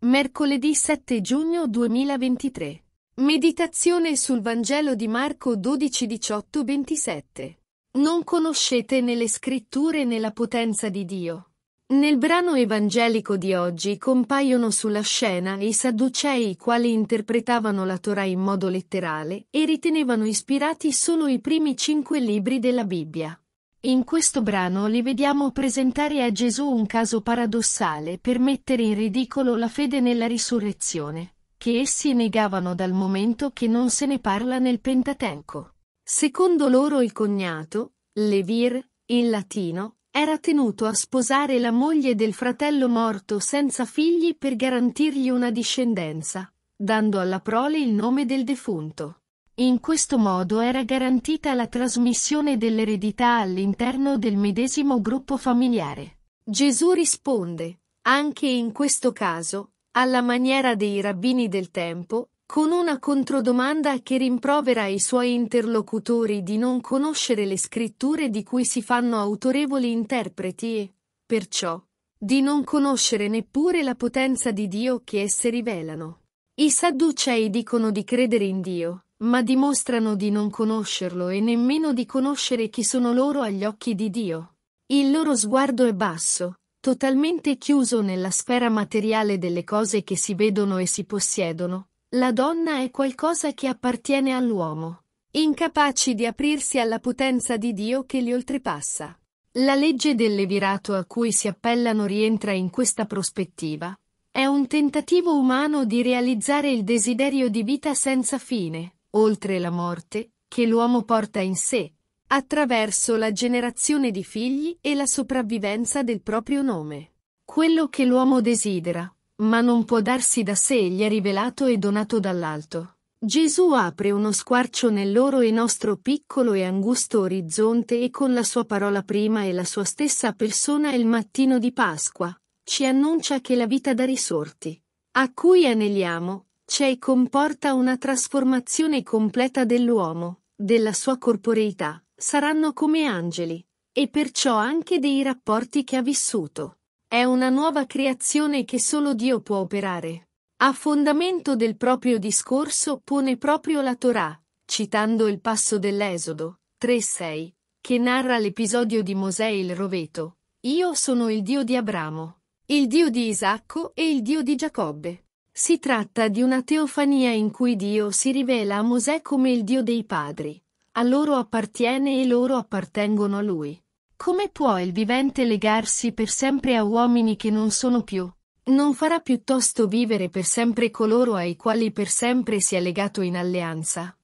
Mercoledì 7 giugno 2023. Meditazione sul Vangelo di Marco 12 18 27. Non conoscete né le scritture né la potenza di Dio. Nel brano evangelico di oggi compaiono sulla scena i sadducei i quali interpretavano la Torah in modo letterale e ritenevano ispirati solo i primi cinque libri della Bibbia. In questo brano li vediamo presentare a Gesù un caso paradossale per mettere in ridicolo la fede nella risurrezione, che essi negavano dal momento che non se ne parla nel Pentateuco. Secondo loro il cognato, Levir, in latino, era tenuto a sposare la moglie del fratello morto senza figli per garantirgli una discendenza, dando alla prole il nome del defunto. In questo modo era garantita la trasmissione dell'eredità all'interno del medesimo gruppo familiare. Gesù risponde, anche in questo caso, alla maniera dei rabbini del tempo, con una controdomanda che rimprovera i suoi interlocutori di non conoscere le scritture di cui si fanno autorevoli interpreti e, perciò, di non conoscere neppure la potenza di Dio che esse rivelano. I sadducei dicono di credere in Dio, ma dimostrano di non conoscerlo e nemmeno di conoscere chi sono loro agli occhi di Dio. Il loro sguardo è basso, totalmente chiuso nella sfera materiale delle cose che si vedono e si possiedono. La donna è qualcosa che appartiene all'uomo, incapaci di aprirsi alla potenza di Dio che li oltrepassa. La legge del levirato a cui si appellano rientra in questa prospettiva. È un tentativo umano di realizzare il desiderio di vita senza fine, oltre la morte, che l'uomo porta in sé, attraverso la generazione di figli e la sopravvivenza del proprio nome. Quello che l'uomo desidera, ma non può darsi da sé, gli è rivelato e donato dall'alto. Gesù apre uno squarcio nel loro e nostro piccolo e angusto orizzonte e con la sua parola prima e la sua stessa persona il mattino di Pasqua, ci annuncia che la vita da risorti, a cui aneliamo, Cei comporta una trasformazione completa dell'uomo, della sua corporeità, saranno come angeli, e perciò anche dei rapporti che ha vissuto. È una nuova creazione che solo Dio può operare. A fondamento del proprio discorso pone proprio la Torah, citando il passo dell'Esodo 3.6, che narra l'episodio di Mosè il Roveto. Io sono il Dio di Abramo, il Dio di Isacco e il Dio di Giacobbe. Si tratta di una teofania in cui Dio si rivela a Mosè come il Dio dei padri. A loro appartiene e loro appartengono a lui. Come può il vivente legarsi per sempre a uomini che non sono più? Non farà piuttosto vivere per sempre coloro ai quali per sempre si è legato in alleanza?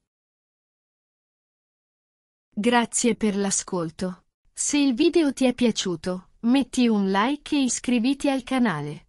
Grazie per l'ascolto. Se il video ti è piaciuto, metti un like e iscriviti al canale.